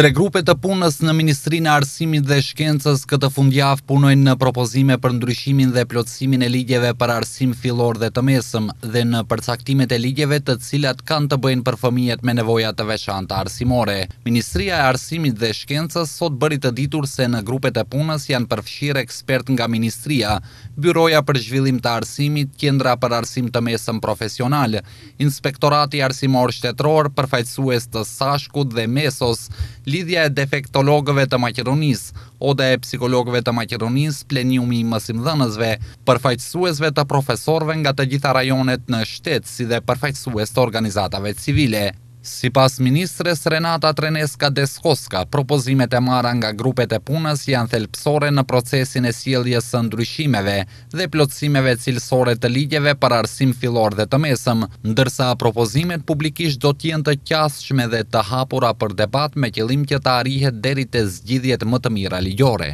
Tre grupe të punës në Ministrinë e Arsimit dhe Shkencës këtë fundjavë punojnë në propozime për ndryshimin dhe plotësimin e ligjeve për arsim fillor dhe të mesëm dhe në përcaktimet e ligjeve të cilat kanë të bëjnë për fëmijët me nevoja të veçanta arsimore. Ministria e Arsimit dhe Shkencës sot bëri të ditur se në grupet e punës janë përfshirë ekspert nga Ministria, Byroja për Zhvillim të Arsimit, Qendra për Arsim të Mesëm Profesional, Inspektorati Arsimor Shtetror, përfaqësues të SASHKUT dhe Mesos Lidhja e defektologëve të Maqedonisë, oda e psikologëve të Maqedonisë, pleniumi i mësimdhënësve, përfaqësuesve të profesorëve nga të gjitha rajonet në shtet, si dhe përfaqësues të organizatave civile. Si pas ministres Renata Treneska Deskoska, propozimet e mara nga grupet e punës janë thelpsore në procesin e sieljes së ndryshimeve dhe plotësimeve cilësore të ligjeve për arsim filor dhe të mesëm, ndërsa propozimet publikisht do tjenë të qashme dhe të hapura për debat me qëlim që të arihet deri të zgjidhjet më të mira ligjore.